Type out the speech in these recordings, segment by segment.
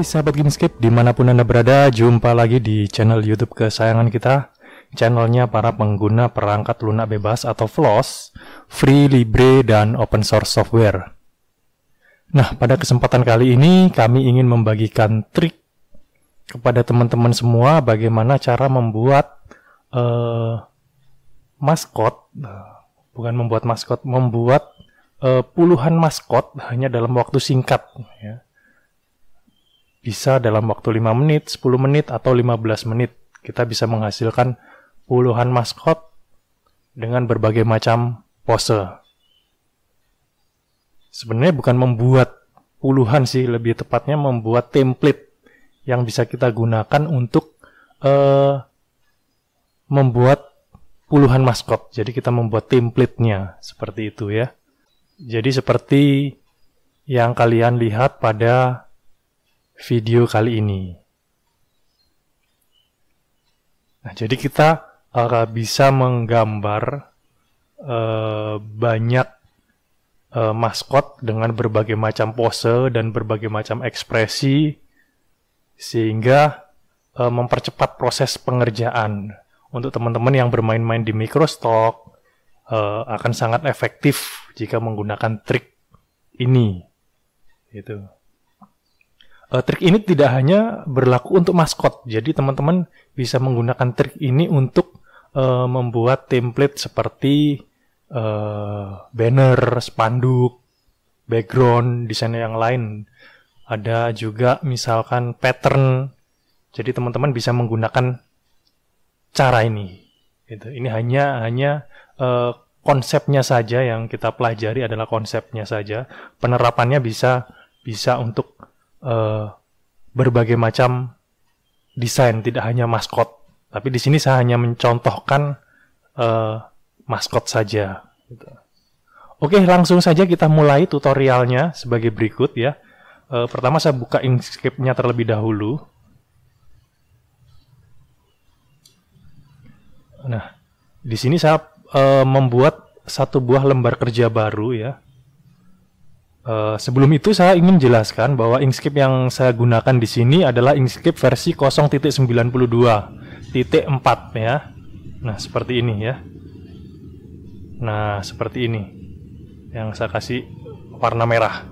Hai sahabat Gamescape, dimanapun Anda berada, jumpa lagi di channel Youtube kesayangan kita. Channelnya para pengguna perangkat lunak bebas atau FLOSS, free, libre, dan open source software. Nah, pada kesempatan kali ini kami ingin membagikan trik kepada teman-teman semua bagaimana cara membuat uh, maskot, bukan membuat maskot, membuat uh, puluhan maskot hanya dalam waktu singkat. Ya bisa dalam waktu 5 menit, 10 menit, atau 15 menit. Kita bisa menghasilkan puluhan maskot dengan berbagai macam pose. Sebenarnya bukan membuat puluhan sih, lebih tepatnya membuat template yang bisa kita gunakan untuk uh, membuat puluhan maskot. Jadi kita membuat template-nya seperti itu ya. Jadi seperti yang kalian lihat pada video kali ini. Nah, jadi kita uh, bisa menggambar uh, banyak uh, maskot dengan berbagai macam pose dan berbagai macam ekspresi sehingga uh, mempercepat proses pengerjaan. Untuk teman-teman yang bermain-main di microstock uh, akan sangat efektif jika menggunakan trik ini. Gitu uh, trik ini tidak hanya berlaku untuk maskot. Jadi teman-teman bisa menggunakan trik ini untuk uh, membuat template seperti uh, banner, spanduk, background, desain yang lain. Ada juga misalkan pattern. Jadi teman-teman bisa menggunakan cara ini. Gitu. Ini hanya hanya uh, konsepnya saja yang kita pelajari adalah konsepnya saja. Penerapannya bisa bisa untuk uh, berbagai macam desain, tidak hanya maskot. Tapi di sini saya hanya mencontohkan uh, maskot saja. Gitu. Oke, langsung saja kita mulai tutorialnya sebagai berikut ya. Uh, pertama saya buka Inkscape-nya terlebih dahulu. Nah, di sini saya uh, membuat satu buah lembar kerja baru ya. Uh, sebelum itu saya ingin jelaskan bahwa Inkscape yang saya gunakan di sini adalah Inkscape versi 0.92.4 ya. Nah, seperti ini ya. Nah, seperti ini. Yang saya kasih warna merah.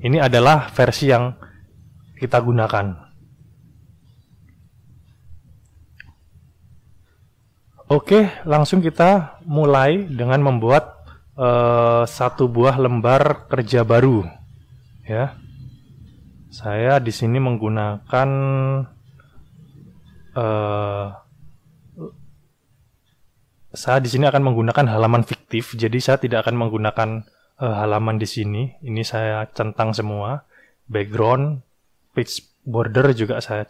Ini adalah versi yang kita gunakan. Oke, langsung kita mulai dengan membuat Eh, satu buah lembar kerja baru ya saya di sini menggunakan uh, saya di sini akan menggunakan halaman fiktif jadi saya tidak akan menggunakan uh, halaman di sini ini saya centang semua background page border juga saya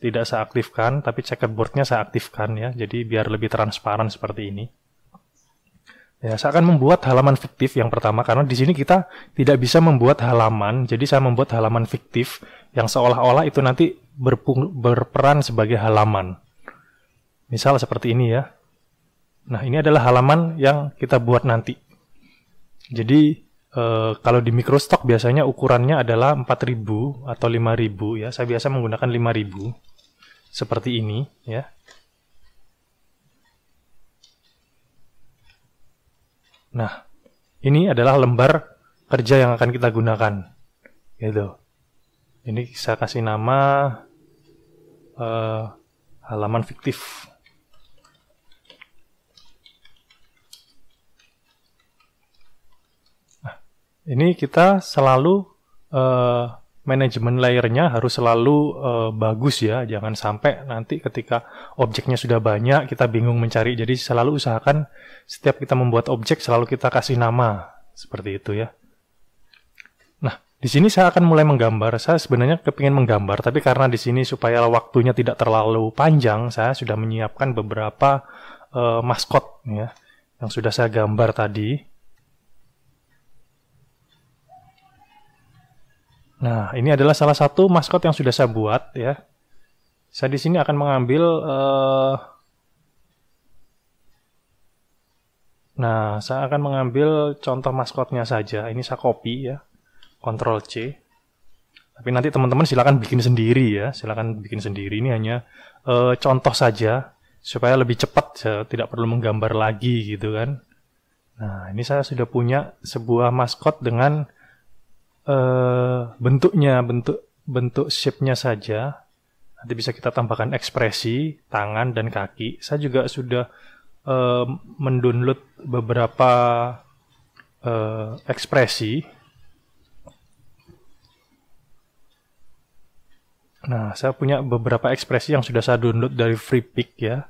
tidak saya aktifkan tapi checkerboardnya saya aktifkan ya jadi biar lebih transparan seperti ini Ya, saya akan membuat halaman fiktif yang pertama karena di sini kita tidak bisa membuat halaman. Jadi saya membuat halaman fiktif yang seolah-olah itu nanti berperan sebagai halaman. Misal seperti ini ya. Nah, ini adalah halaman yang kita buat nanti. Jadi e, kalau di microstock biasanya ukurannya adalah 4000 atau 5000 ya. Saya biasa menggunakan 5000 seperti ini ya. Nah, ini adalah lembar kerja yang akan kita gunakan. Gitu. Ini saya kasih nama uh, halaman fiktif. Nah, ini kita selalu uh, manajemen layernya harus selalu uh, bagus ya. Jangan sampai nanti ketika objeknya sudah banyak kita bingung mencari. Jadi selalu usahakan setiap kita membuat objek selalu kita kasih nama seperti itu ya. Nah, di sini saya akan mulai menggambar. Saya sebenarnya kepingin menggambar, tapi karena di sini supaya waktunya tidak terlalu panjang, saya sudah menyiapkan beberapa uh, maskot ya yang sudah saya gambar tadi. Nah, ini adalah salah satu maskot yang sudah saya buat ya. Saya di sini akan mengambil uh, Nah, saya akan mengambil contoh maskotnya saja. Ini saya copy ya. Ctrl C. Tapi nanti teman-teman silakan bikin sendiri ya. Silakan bikin sendiri ini hanya uh, contoh saja supaya lebih cepat saya tidak perlu menggambar lagi gitu kan. Nah, ini saya sudah punya sebuah maskot dengan Eh, bentuknya bentuk bentuk shape-nya saja nanti bisa kita tambahkan ekspresi tangan dan kaki saya juga sudah uh, mendownload beberapa uh, ekspresi nah saya punya beberapa ekspresi yang sudah saya download dari pick ya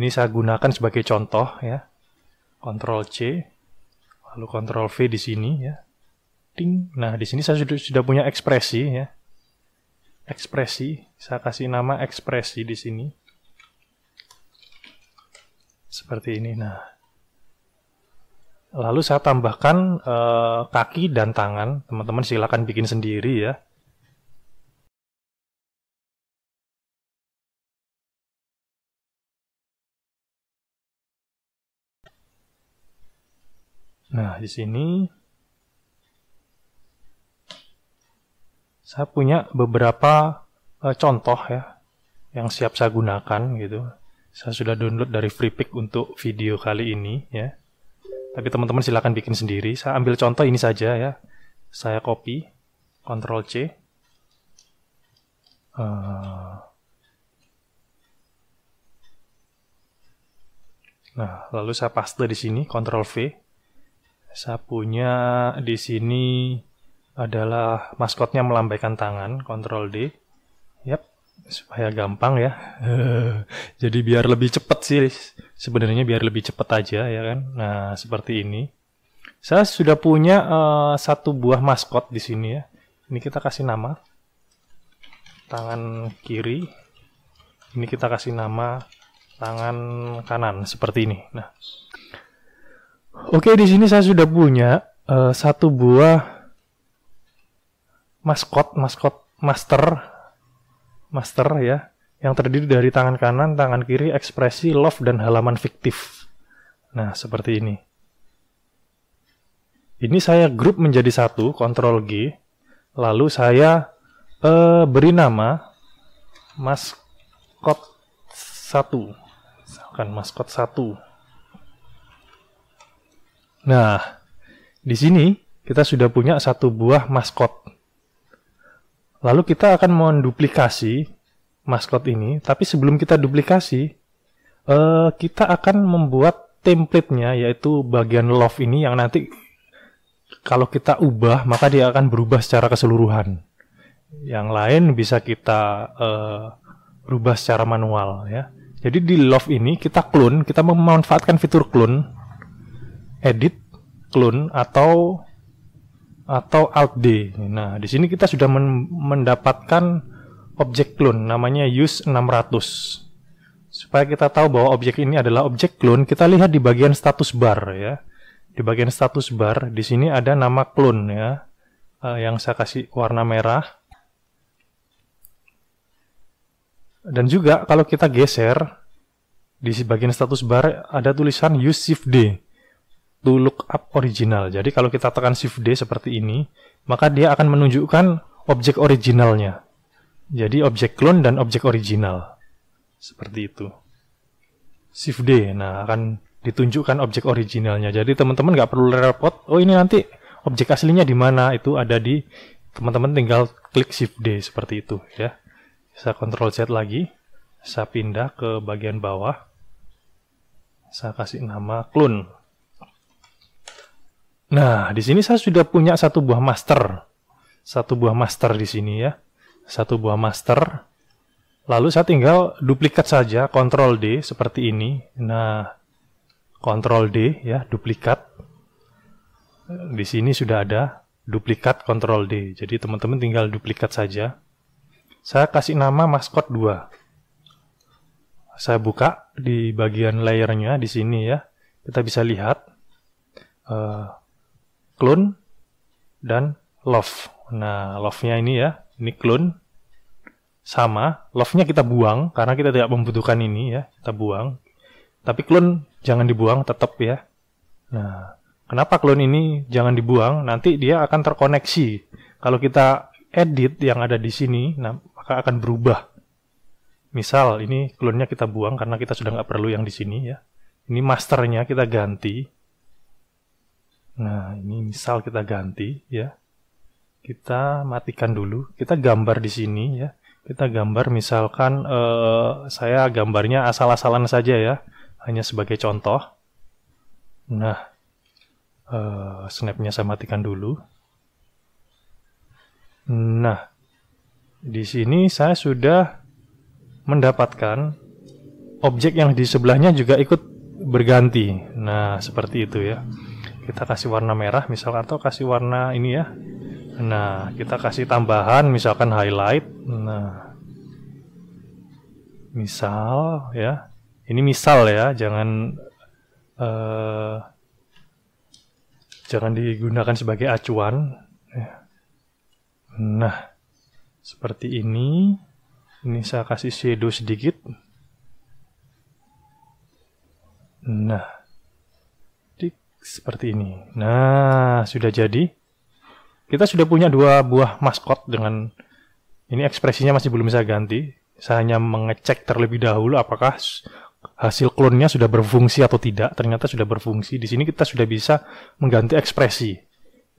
ini saya gunakan sebagai contoh ya Ctrl C lalu Ctrl V di sini ya ting. Nah, di sini saya sudah, sudah punya ekspresi ya. Ekspresi, saya kasih nama ekspresi di sini. Seperti ini. Nah, lalu saya tambahkan uh, kaki dan tangan. Teman-teman silakan bikin sendiri ya. Nah, di sini saya punya beberapa uh, contoh ya yang siap saya gunakan gitu. Saya sudah download dari pick untuk video kali ini ya. Tapi teman-teman silahkan bikin sendiri. Saya ambil contoh ini saja ya. Saya copy, Ctrl C. Uh, nah, lalu saya paste di sini, Ctrl V. Saya punya di sini adalah maskotnya melambaikan tangan, Ctrl D. Yap, supaya gampang ya. Jadi biar lebih cepat sih, sebenarnya biar lebih cepat aja ya kan. Nah, seperti ini. Saya sudah punya uh, satu buah maskot di sini ya. Ini kita kasih nama. Tangan kiri. Ini kita kasih nama tangan kanan seperti ini. Nah. Oke, di sini saya sudah punya uh, satu buah maskot, maskot master, master ya, yang terdiri dari tangan kanan, tangan kiri, ekspresi, love, dan halaman fiktif. Nah, seperti ini. Ini saya grup menjadi satu, kontrol G, lalu saya eh, beri nama maskot satu, misalkan maskot satu. Nah, di sini kita sudah punya satu buah maskot. Lalu kita akan menduplikasi maskot ini, tapi sebelum kita duplikasi, uh, kita akan membuat template-nya, yaitu bagian love ini yang nanti kalau kita ubah, maka dia akan berubah secara keseluruhan. Yang lain bisa kita uh, rubah secara manual, ya. Jadi di love ini kita clone, kita memanfaatkan fitur clone, edit, clone, atau atau alt D. Nah, di sini kita sudah mendapatkan objek clone namanya use 600. Supaya kita tahu bahwa objek ini adalah objek clone, kita lihat di bagian status bar ya. Di bagian status bar di sini ada nama clone ya. Eh, yang saya kasih warna merah. Dan juga kalau kita geser di bagian status bar ada tulisan use shift D to look up original. Jadi kalau kita tekan shift D seperti ini, maka dia akan menunjukkan objek originalnya. Jadi objek clone dan objek original. Seperti itu. Shift D, nah akan ditunjukkan objek originalnya. Jadi teman-teman nggak perlu repot, oh ini nanti objek aslinya di mana, itu ada di teman-teman tinggal klik shift D seperti itu ya. Saya kontrol Z lagi, saya pindah ke bagian bawah, saya kasih nama clone. Nah, di sini saya sudah punya satu buah master. Satu buah master di sini ya. Satu buah master. Lalu saya tinggal duplikat saja, Ctrl D seperti ini. Nah, Ctrl D ya, duplikat. Di sini sudah ada duplikat Ctrl D. Jadi teman-teman tinggal duplikat saja. Saya kasih nama maskot 2. Saya buka di bagian layernya di sini ya. Kita bisa lihat. Uh, clone, dan love. Nah, love-nya ini ya, ini clone. Sama, love-nya kita buang karena kita tidak membutuhkan ini ya, kita buang. Tapi clone jangan dibuang tetap ya. Nah, kenapa clone ini jangan dibuang? Nanti dia akan terkoneksi. Kalau kita edit yang ada di sini, nah, maka akan berubah. Misal ini clone-nya kita buang karena kita sudah nggak perlu yang di sini ya. Ini masternya kita ganti Nah, ini misal kita ganti ya. Kita matikan dulu. Kita gambar di sini ya. Kita gambar misalkan eh, saya gambarnya asal-asalan saja ya, hanya sebagai contoh. Nah, eh, snapnya saya matikan dulu. Nah, di sini saya sudah mendapatkan objek yang di sebelahnya juga ikut berganti. Nah, seperti itu ya kita kasih warna merah misal atau kasih warna ini ya nah kita kasih tambahan misalkan highlight nah misal ya ini misal ya jangan eh, jangan digunakan sebagai acuan nah seperti ini ini saya kasih shadow sedikit nah seperti ini. Nah, sudah jadi. Kita sudah punya dua buah maskot dengan ini ekspresinya masih belum saya ganti. Saya hanya mengecek terlebih dahulu apakah hasil klonnya sudah berfungsi atau tidak. Ternyata sudah berfungsi. Di sini kita sudah bisa mengganti ekspresi.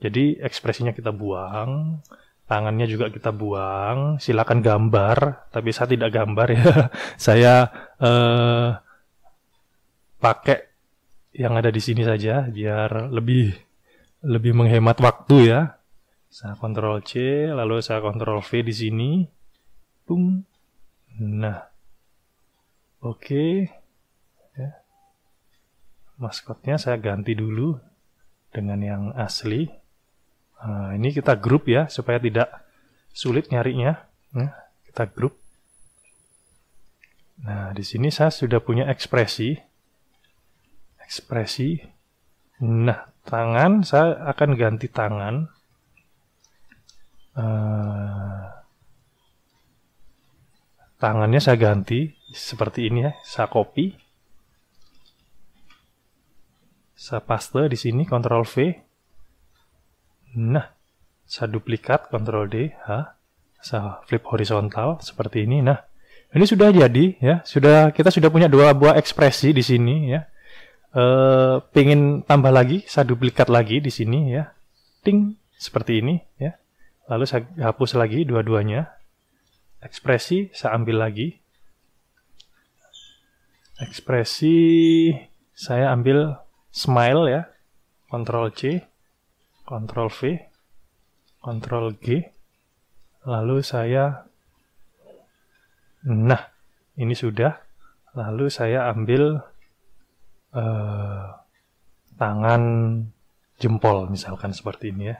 Jadi ekspresinya kita buang, tangannya juga kita buang. Silakan gambar, tapi saya tidak gambar ya. saya eh, pakai yang ada di sini saja biar lebih lebih menghemat waktu ya. Saya kontrol C, lalu saya kontrol V di sini. Pum. Nah. Oke. Okay. Ya. Maskotnya saya ganti dulu dengan yang asli. Nah, ini kita grup ya supaya tidak sulit nyarinya. Nah, kita grup. Nah, di sini saya sudah punya ekspresi ekspresi. Nah, tangan saya akan ganti tangan. Uh, tangannya saya ganti seperti ini ya. Saya copy. Saya paste di sini Ctrl V. Nah, saya duplikat Ctrl D, H. Saya flip horizontal seperti ini. Nah, ini sudah jadi ya. Sudah kita sudah punya dua buah ekspresi di sini ya Eh, pengen tambah lagi, saya duplikat lagi di sini ya. Ting, seperti ini ya. Lalu saya hapus lagi dua-duanya. Ekspresi saya ambil lagi. Ekspresi saya ambil smile ya. Ctrl C, Ctrl V, Ctrl G. Lalu saya Nah, ini sudah. Lalu saya ambil eh, tangan jempol misalkan seperti ini ya.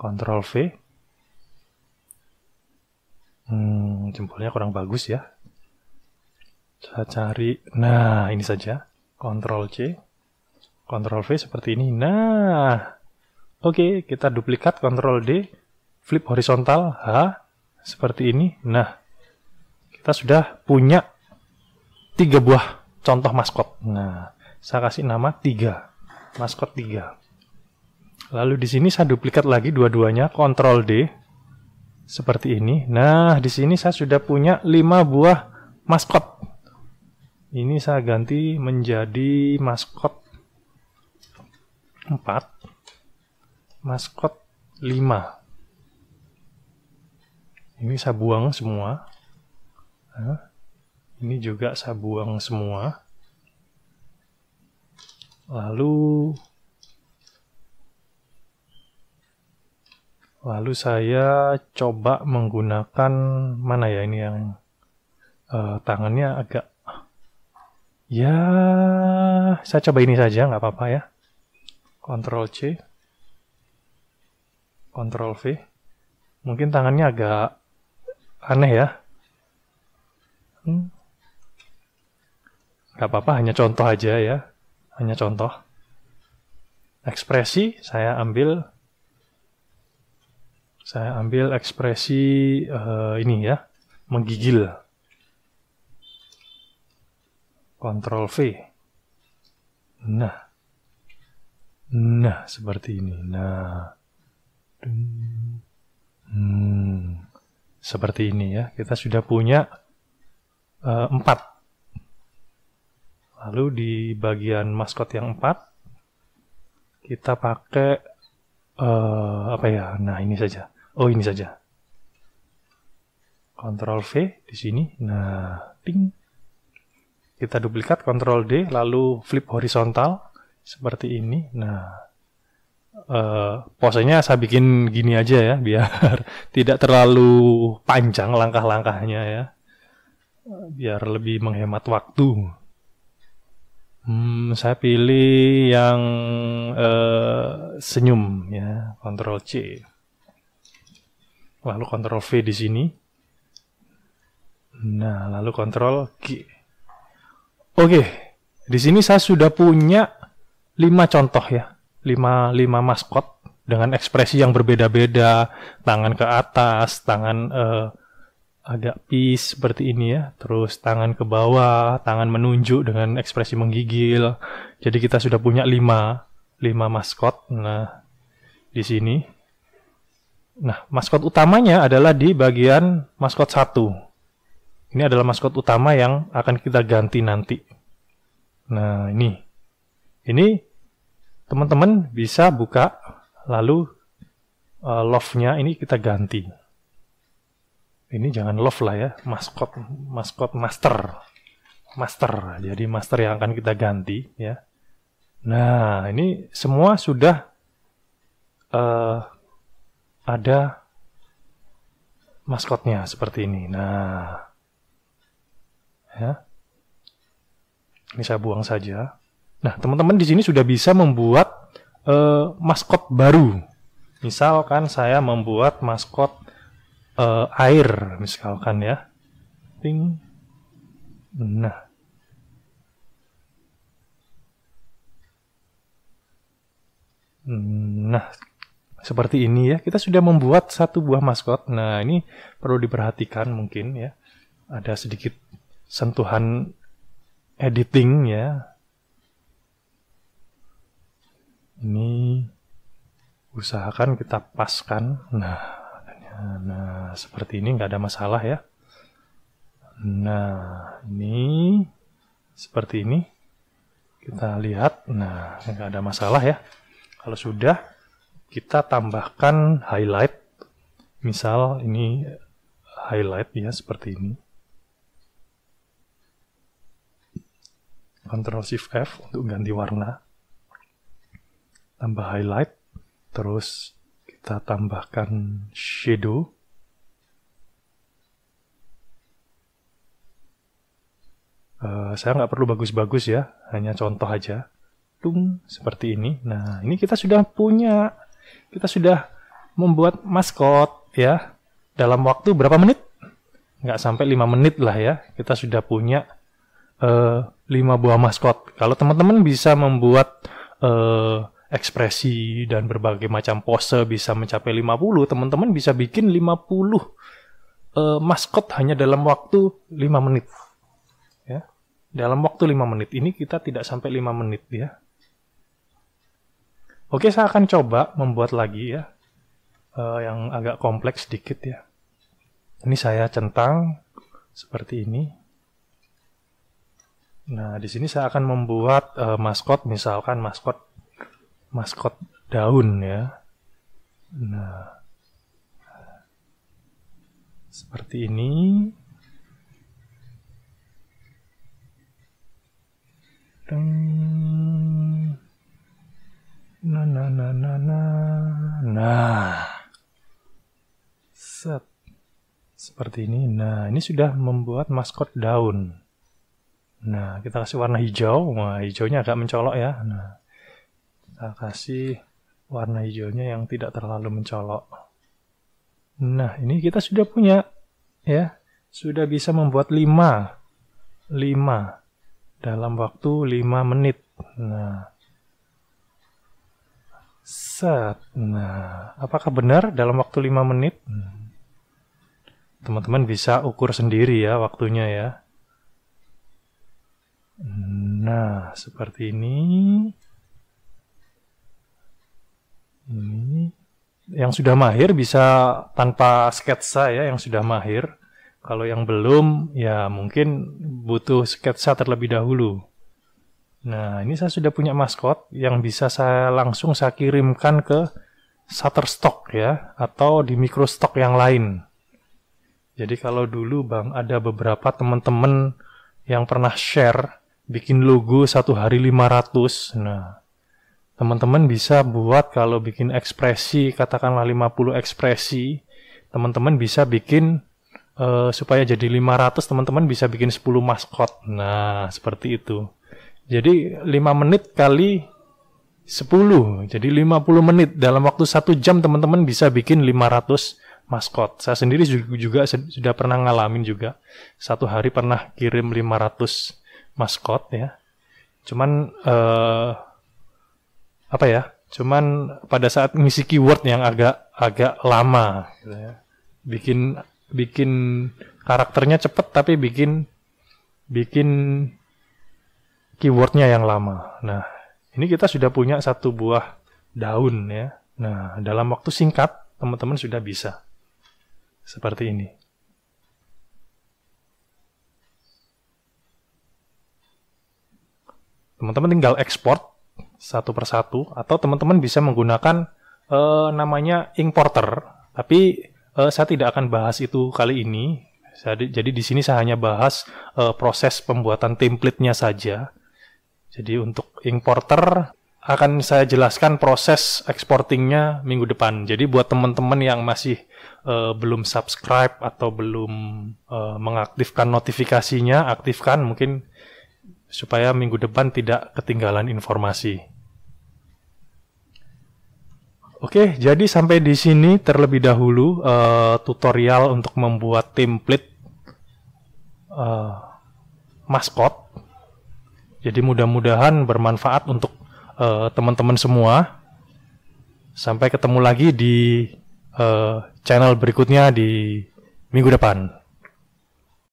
Ctrl V. Hmm, jempolnya kurang bagus ya. Saya cari, nah ini saja. Ctrl C, Ctrl V seperti ini. Nah, oke okay, kita duplikat Ctrl D, flip horizontal H seperti ini. Nah, kita sudah punya tiga buah contoh maskot. Nah, saya kasih nama tiga maskot tiga. Lalu di sini saya duplikat lagi dua-duanya, Ctrl D seperti ini. Nah, di sini saya sudah punya lima buah maskot. Ini saya ganti menjadi maskot 4, maskot 5. Ini saya buang semua. Nah. Ini juga saya buang semua. Lalu Lalu saya coba menggunakan mana ya ini yang uh, tangannya agak ya saya coba ini saja nggak apa-apa ya. Ctrl C, Ctrl V. Mungkin tangannya agak aneh ya. Hmm, Gak apa-apa, hanya contoh aja ya. Hanya contoh. Ekspresi saya ambil saya ambil ekspresi uh, ini ya, menggigil. Ctrl V. Nah. Nah, seperti ini. Nah. Hmm. Seperti ini ya. Kita sudah punya uh, Lalu di bagian maskot yang 4 kita pakai uh, apa ya? Nah, ini saja. Oh, ini saja. Ctrl V di sini. Nah, ting Kita duplikat Ctrl D lalu flip horizontal seperti ini. Nah, uh, posenya saya bikin gini aja ya biar tidak terlalu panjang langkah-langkahnya ya biar lebih menghemat waktu Hmm, saya pilih yang uh, senyum ya, Ctrl C. Lalu Ctrl V di sini. Nah, lalu Ctrl G. Oke, di sini saya sudah punya lima contoh ya. lima 5 maskot dengan ekspresi yang berbeda-beda, tangan ke atas, tangan uh, agak pis seperti ini ya. Terus tangan ke bawah, tangan menunjuk dengan ekspresi menggigil. Jadi kita sudah punya lima, 5 maskot. Nah, di sini. Nah, maskot utamanya adalah di bagian maskot satu. Ini adalah maskot utama yang akan kita ganti nanti. Nah, ini. Ini teman-teman bisa buka lalu uh, eh, love-nya ini kita ganti ini jangan love lah ya maskot maskot master master jadi master yang akan kita ganti ya nah ini semua sudah uh, ada maskotnya seperti ini nah ya ini saya buang saja nah teman-teman di sini sudah bisa membuat uh, maskot baru misalkan saya membuat maskot uh, air misalkan ya. Ping. Nah. Nah, seperti ini ya. Kita sudah membuat satu buah maskot. Nah, ini perlu diperhatikan mungkin ya. Ada sedikit sentuhan editing ya. Ini usahakan kita paskan. Nah, Nah, seperti ini nggak ada masalah ya. Nah, ini seperti ini. Kita lihat, nah nggak ada masalah ya. Kalau sudah, kita tambahkan highlight. Misal ini highlight ya seperti ini. Ctrl Shift F untuk ganti warna. Tambah highlight, terus kita tambahkan shadow. Uh, saya nggak perlu bagus-bagus ya, hanya contoh aja. Tung, seperti ini. Nah, ini kita sudah punya. Kita sudah membuat maskot ya. Dalam waktu berapa menit? Nggak sampai 5 menit lah ya. Kita sudah punya uh, eh, 5 buah maskot. Kalau teman-teman bisa membuat uh, ekspresi dan berbagai macam pose bisa mencapai 50, teman-teman bisa bikin 50 uh, eh, maskot hanya dalam waktu 5 menit. Ya. Dalam waktu 5 menit. Ini kita tidak sampai 5 menit ya. Oke, saya akan coba membuat lagi ya. Uh, yang agak kompleks sedikit ya. Ini saya centang seperti ini. Nah, di sini saya akan membuat uh, maskot misalkan maskot maskot daun ya. Nah, seperti ini. Teng. Nah, nah, nah, nah, nah. Nah. Set. Seperti ini. Nah, ini sudah membuat maskot daun. Nah, kita kasih warna hijau. Wah, hijaunya agak mencolok ya. Nah kita kasih warna hijaunya yang tidak terlalu mencolok. Nah, ini kita sudah punya ya. Sudah bisa membuat 5 5 dalam waktu 5 menit. Nah. Set. Nah, apakah benar dalam waktu 5 menit? Teman-teman bisa ukur sendiri ya waktunya ya. Nah, seperti ini. Ini hmm. yang sudah mahir bisa tanpa sketsa ya, yang sudah mahir. Kalau yang belum ya mungkin butuh sketsa terlebih dahulu. Nah, ini saya sudah punya maskot yang bisa saya langsung saya kirimkan ke Shutterstock ya, atau di microstock yang lain. Jadi kalau dulu Bang ada beberapa teman-teman yang pernah share bikin logo satu hari 500. Nah, teman-teman bisa buat kalau bikin ekspresi, katakanlah 50 ekspresi, teman-teman bisa bikin uh, supaya jadi 500 teman-teman bisa bikin 10 maskot. Nah, seperti itu. Jadi 5 menit kali 10. Jadi 50 menit dalam waktu 1 jam teman-teman bisa bikin 500 maskot. Saya sendiri juga, sudah pernah ngalamin juga. Satu hari pernah kirim 500 maskot ya. Cuman uh, apa ya cuman pada saat ngisi keyword yang agak agak lama gitu ya. bikin bikin karakternya cepet tapi bikin bikin keywordnya yang lama nah ini kita sudah punya satu buah daun ya nah dalam waktu singkat teman-teman sudah bisa seperti ini teman-teman tinggal export satu persatu atau teman-teman bisa menggunakan uh, namanya importer. Tapi uh, saya tidak akan bahas itu kali ini. Jadi, jadi di sini saya hanya bahas uh, proses pembuatan template-nya saja. Jadi untuk importer akan saya jelaskan proses exportingnya minggu depan. Jadi buat teman-teman yang masih uh, belum subscribe atau belum uh, mengaktifkan notifikasinya, aktifkan mungkin supaya minggu depan tidak ketinggalan informasi. Oke, jadi sampai di sini terlebih dahulu uh, tutorial untuk membuat template uh, maskot. Jadi mudah-mudahan bermanfaat untuk eh, teman-teman uh, semua. Sampai ketemu lagi di uh, channel berikutnya di minggu depan.